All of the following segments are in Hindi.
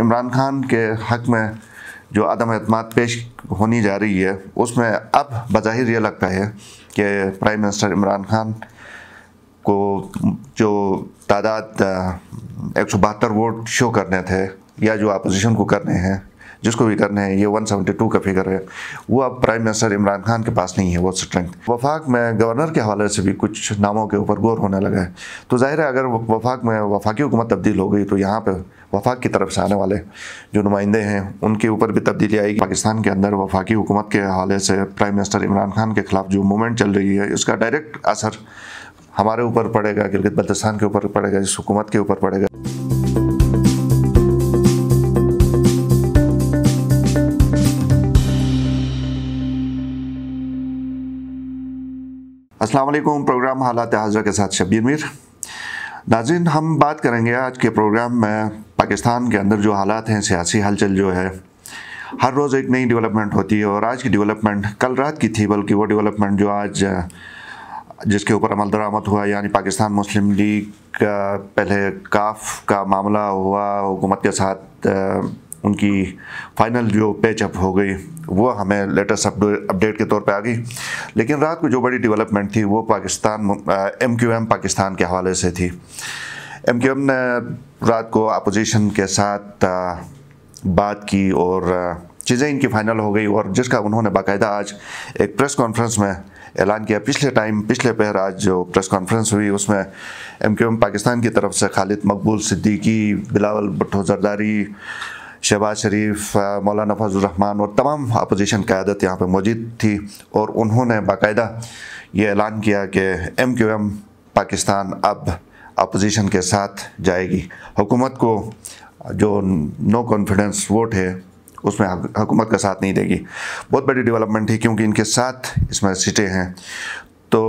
इमरान खान के हक में जो अदम अतमाद पेश होनी जा रही है उसमें अब बज़ाहिर यह लगता है कि प्राइम मिनिस्टर इमरान खान को जो तादाद एक सौ बहत्तर वोट शो करने थे या जो अपोजिशन को करने हैं जिसको भी करने हैं ये 172 का फिगर है वो अब प्राइम मिनिस्टर इमरान खान के पास नहीं है वो स्ट्रेंथ वफाक में गवर्नर के हवाले से भी कुछ नामों के ऊपर गौर होने लगा है तो ज़ाहिर है अगर वफाक में वफाकी हुकूमत तब्दील हो गई तो यहाँ पर वफाक की तरफ से आने वाले जो नुमाइंदे हैं उनके ऊपर भी तब्दीली आएगी पाकिस्तान के अंदर वफाकी हुकूमत के हवाले से प्राइम मिनिस्टर इमरान खान के खिलाफ जो मूवमेंट चल रही है उसका डायरेक्ट असर हमारे ऊपर पड़ेगा गिलगित बल्तिस्तान के ऊपर पड़ेगा इस हुकूमत के ऊपर पड़ेगा असलकुम प्रोग्राम हालात हाजरा के साथ शबीर मीर नाजिन हम बात करेंगे आज के प्रोग्राम में पाकिस्तान के अंदर जो हालात हैं सियासी हलचल जो है हर रोज़ एक नई डेवलपमेंट होती है और आज की डेवलपमेंट कल रात की थी बल्कि वो डेवलपमेंट जो आज जिसके ऊपर अमल दरामद हुआ यानी पाकिस्तान मुस्लिम लीग का पहले काफ का मामला हुआ हुकूमत के साथ उनकी फाइनल जो पेचअप हो गई वो हमें लेटेस्ट अपडेट के तौर पे आ गई लेकिन रात को जो बड़ी डेवलपमेंट थी वो Pakistan M Q M Pakistan के हवाले से थी एम क्यू एम ने रात को अपोजिशन के साथ बात की और चीज़ें इनकी फाइनल हो गई और जिसका उन्होंने बाकायदा आज एक प्रेस कॉन्फ्रेंस में ऐलान किया पिछले टाइम पिछले पहर आज जो प्रेस कॉन्फ्रेंस हुई उसमें एम क्यू एम पाकिस्तान की तरफ से खालिद मकबूल सिद्दीकी बिलावल भट्टो जरदारी शहबाज शरीफ मौलाना फजलरहमान और तमाम अपोजिशन क़्यादत यहाँ पर मौजूद थी और उन्होंने बाकायदा ये ऐलान किया कि एम क्यू एम पाकिस्तान अब अपोजिशन के साथ जाएगी हुकूमत को जो नो कॉन्फिडेंस वोट है उसमें हुकूमत का साथ नहीं देगी बहुत बड़ी डेवलपमेंट है क्योंकि इनके साथ इसमें सीटें हैं तो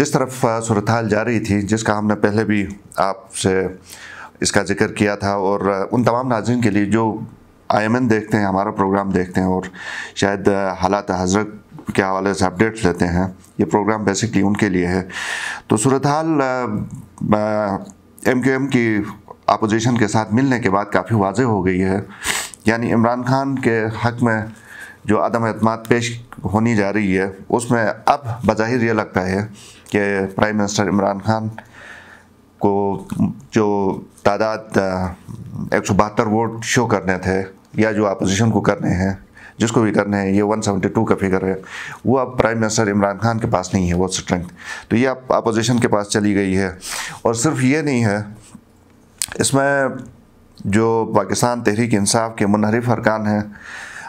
जिस तरफ सूरत हाल जा रही थी जिसका हमने पहले भी आपसे इसका जिक्र किया था और उन तमाम नाजिन के लिए जो आईएमएन देखते हैं हमारा प्रोग्राम देखते हैं और शायद हालात हजरत के हवाले से अपडेट्स लेते हैं ये प्रोग्राम बेसिकली उनके लिए है तो सूरत हाल एम क्यू एम की अपोजिशन के साथ मिलने के बाद काफ़ी वाज हो गई है यानी इमरान खान के हक में जो अदम अहतम पेश होनी जा रही है उसमें अब बज़ाहिर यह लगता है कि प्राइम मिनिस्टर इमरान खान को जो तादाद एक सौ बहत्तर वोट शो करने थे या जो अपोजिशन को करने हैं जिसको भी करने हैं ये 172 का फिगर है वो अब प्राइम मिनिस्टर इमरान खान के पास नहीं है वो स्ट्रेंथ तो ये अब अपोजिशन के पास चली गई है और सिर्फ ये नहीं है इसमें जो पाकिस्तान तहरीक इंसाफ के मुनहरफ अरकान हैं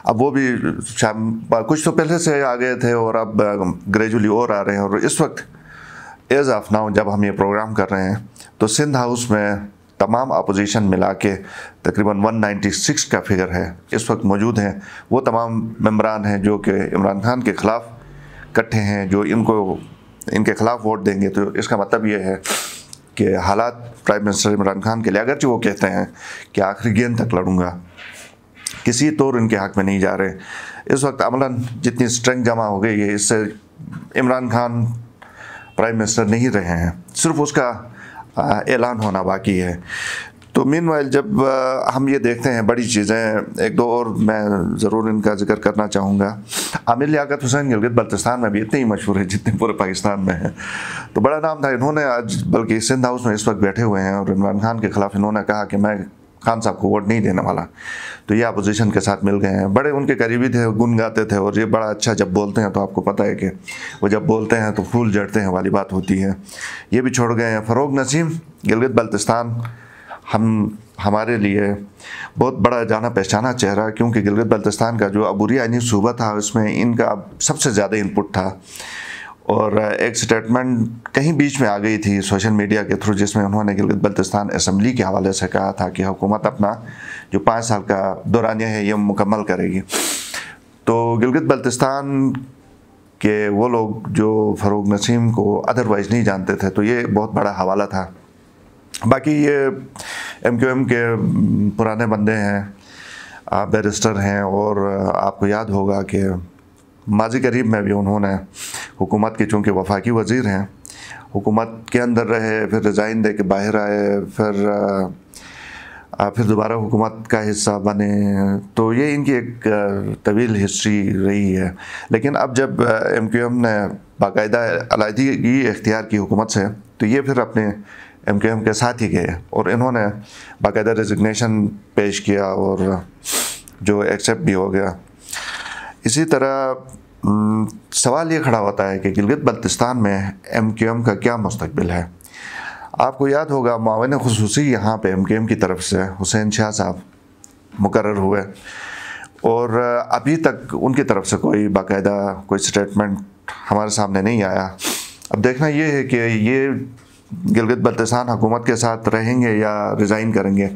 अब वो भी कुछ तो पहले से आ गए थे और अब ग्रेजुअली और आ रहे हैं और इस वक्त एज ऑफ नाउ जब हम ये प्रोग्राम कर रहे हैं तो सिंध हाउस में तमाम अपोजिशन मिला के तकरीबन 196 का फिगर है इस वक्त मौजूद हैं वो तमाम मम्बरान हैं जो कि इमरान खान के ख़िलाफ़ इकट्ठे हैं जो इनको इनके ख़िलाफ़ वोट देंगे तो इसका मतलब ये है कि हालात प्राइम मिनिस्टर इमरान खान के लिए अगरचे वो कहते हैं कि आखिरी गेंद तक लड़ूंगा किसी तौर इनके हक में नहीं जा रहे इस वक्त अमला जितनी स्ट्रेंथ जमा हो गई है इससे इमरान खान प्राइम मिनिस्टर नहीं रहे हैं सिर्फ उसका हाँ, ऐलान होना बाकी है तो मीन जब हम ये देखते हैं बड़ी चीज़ें एक दो और मैं ज़रूर इनका जिक्र करना चाहूँगा आमिर लियात हुसैन गिलगित बल्तिस्तान में भी इतने ही मशहूर है जितने पूरे पाकिस्तान में हैं तो बड़ा नाम था इन्होंने आज बल्कि सिंध हाउस में इस वक्त बैठे हुए हैं और इमरान खान के ख़िलाफ़ इन्होंने कहा कि मैं खान साहब को वोट नहीं देने वाला तो ये अपोजिशन के साथ मिल गए हैं बड़े उनके करीबी थे गुन गाते थे और ये बड़ा अच्छा जब बोलते हैं तो आपको पता है कि वो जब बोलते हैं तो फूल जड़ते हैं वाली बात होती है ये भी छोड़ गए हैं फ़रोग नसीम गिलगित बल्तिस्तान हम हमारे लिए बहुत बड़ा जाना पहचाना चेहरा क्योंकि गिलगित बल्तिस्तान का जो अबूरी आनी सूबा था उसमें इनका सबसे ज़्यादा इनपुट था और एक स्टेटमेंट कहीं बीच में आ गई थी सोशल मीडिया के थ्रू जिसमें उन्होंने गिलगित बल्तिस्तान असम्बली के हवाले से कहा था कि हुकूमत अपना जो पाँच साल का दौरानिया है ये मुकम्मल करेगी तो गिलगित बल्तिस्तान के वो लोग जो फ़रूग नसीम को अदरवाइज़ नहीं जानते थे तो ये बहुत बड़ा हवाला था बाकी ये एम क्यू एम के पुराने बंदे हैं आप बैरिस्टर हैं और आपको याद होगा कि माजी करीब में भी उन्होंने हुकूमत के चूँकि वफाकी वजीर हैं हुकूमत के अंदर रहे फिर रिज़ाइन दे के बाहर आए फिर आ, फिर दोबारा हुकूमत का हिस्सा बने तो ये इनकी एक तवील हिस्ट्री रही है लेकिन अब जब एम क्यू एम ने बाकायदा इख्तियार की हुकूमत से तो ये फिर अपने एम क्यू एम के साथ ही गए और इन्होंने बाकायदा रेजिग्नेशन पेश किया और जो एक्सेप्ट भी हो गया इसी तरह हम्म, सवाल ये खड़ा होता है कि गिलगित बल्तिस्तान में एम क्यू एम का क्या मुस्तबिल है आपको याद होगा मावन खसूस यहाँ पर एम क्यू एम की तरफ से हुसैन शाह साहब मुकर हुए और अभी तक उनकी तरफ से कोई बाकायदा कोई स्टेटमेंट हमारे सामने नहीं आया अब देखना ये है कि ये गिलगित बल्तिस्तान हुकूमत के साथ रहेंगे या रिज़ाइन करेंगे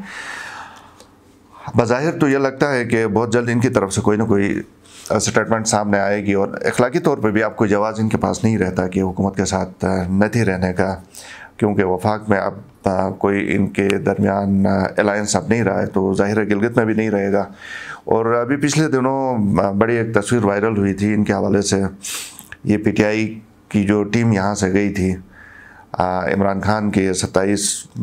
बाहिर तो यह लगता है कि बहुत जल्द इनकी तरफ से कोई ना कोई स्टेटमेंट सामने आएगी और अखलाकी तौर पर भी आपको जवाज़ इनके पास नहीं रहता कि हुकूमत के साथ नहीं रहने का क्योंकि वफाक में अब कोई इनके दरमियान अलायंस अब नहीं रहा है तो ज़ाहिर है गिलगित में भी नहीं रहेगा और अभी पिछले दिनों बड़ी एक तस्वीर वायरल हुई थी इनके हवाले से ये पीटीआई की जो टीम यहाँ से गई थी इमरान खान के 27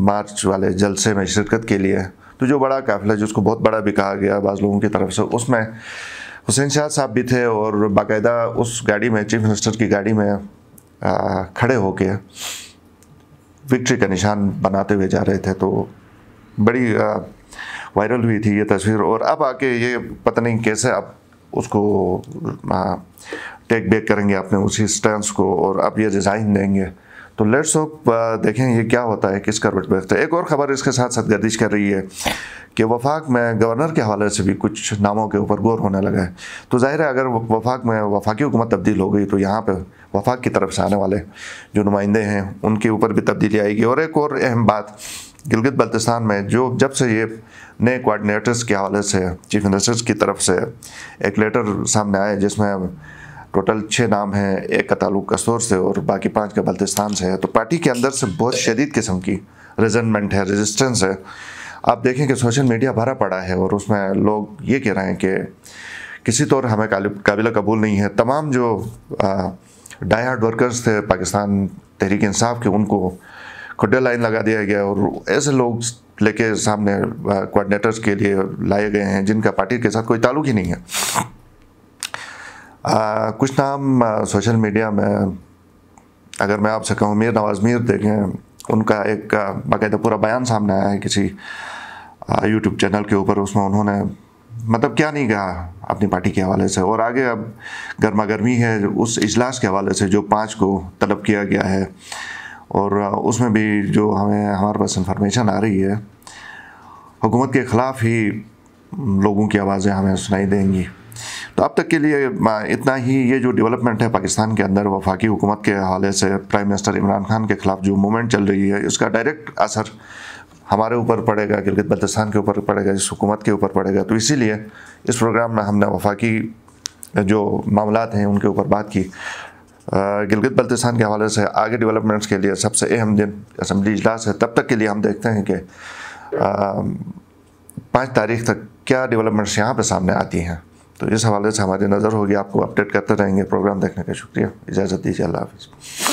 मार्च वाले जलसे में शिरकत के लिए तो जो बड़ा काफिला जिसको बहुत बड़ा भी कहा गया बाज़ लोगों की तरफ से उसमें हुसैन शाह साहब भी थे और बाकायदा उस गाड़ी में चीफ मिनिस्टर की गाड़ी में आ, खड़े होके विक्ट्री का निशान बनाते हुए जा रहे थे तो बड़ी वायरल हुई थी ये तस्वीर और अब आके ये पता नहीं कैसे अब उसको टेक बैक करेंगे अपने उसी स्टैंड को और अब ये डिज़ाइन देंगे तो लेट्स होप uh, देखें ये क्या होता है किस करवट बैठते है एक और ख़बर इसके साथ साथ गर्दिश कर रही है कि वफाक में गवर्नर के हवाले से भी कुछ नामों के ऊपर गौर होने लगा है तो जाहिर है अगर वफाक में वफाकी हुकूमत तब्दील हो गई तो यहाँ पर वफाक की तरफ से आने वाले जो नुमाइंदे हैं उनके ऊपर भी तब्दीली आएगी और एक और अहम बात गिलगित बल्तिस्तान में जो जब से ये नए कोआर्डिनेटर्स के हवाले से चीफ मिनिस्टर्स की तरफ से एक लेटर सामने आया जिसमें टोटल छः नाम है एक का ताल्लुक कसौर से और बाकी पाँच का बल्तिस्तान से है तो पार्टी के अंदर से बहुत शदीद किस्म की रिजनमेंट है रेजिस्टेंस है आप देखें कि सोशल मीडिया भरा पड़ा है और उसमें लोग ये कह रहे हैं कि किसी तौर तो हमें काबिल कबूल नहीं है तमाम जो डाई हार्ड वर्कर्स थे पाकिस्तान तहरीक इंसाफ के उनको खुडे लाइन लगा दिया गया और ऐसे लोग लेके सामने कोऑर्डिनेटर्स के लिए लाए गए हैं जिनका पार्टी के साथ कोई ताल्लुक ही नहीं है आ, कुछ नाम आ, सोशल मीडिया में अगर मैं आपसे कहूँ मीर नवाज मीर देखें उनका एक बाकायदा पूरा बयान सामने आया है किसी यूट्यूब चैनल के ऊपर उसमें उन्होंने मतलब क्या नहीं कहा अपनी पार्टी के हवाले से और आगे अब गर्मा गर्मी है उस इजलास के हवाले से जो पाँच को तलब किया गया है और उसमें भी जो हमें हमारे पास इंफॉर्मेशन आ रही है हुकूमत के ख़िलाफ़ ही लोगों की आवाज़ें हमें सुनाई देंगी तो अब तक के लिए इतना ही ये जो डेवलपमेंट है पाकिस्तान के अंदर वफाकी हुकूमत के हवाले से प्राइम मिनिस्टर इमरान खान के खिलाफ जो मूवमेंट चल रही है उसका डायरेक्ट असर हमारे ऊपर पड़ेगा गिलगित बल्तिस्तान के ऊपर पड़ेगा इस हुकूमत के ऊपर पड़ेगा तो इसीलिए इस प्रोग्राम में हमने वफाकी जो मामला हैं उनके ऊपर बात की गिलगित बल्तिस्तान के हवाले से आगे डेवलपमेंट्स के लिए सबसे अहम दिन असम्बली इजलास है तब तक के लिए हम देखते हैं कि पाँच तारीख तक क्या डेवलपमेंट्स यहाँ पर सामने आती हैं तो इस हवाले से हमारी नज़र होगी आपको अपडेट करते रहेंगे प्रोग्राम देखने का शुक्रिया इजाज़त दीजिए अल्लाह हाफिज़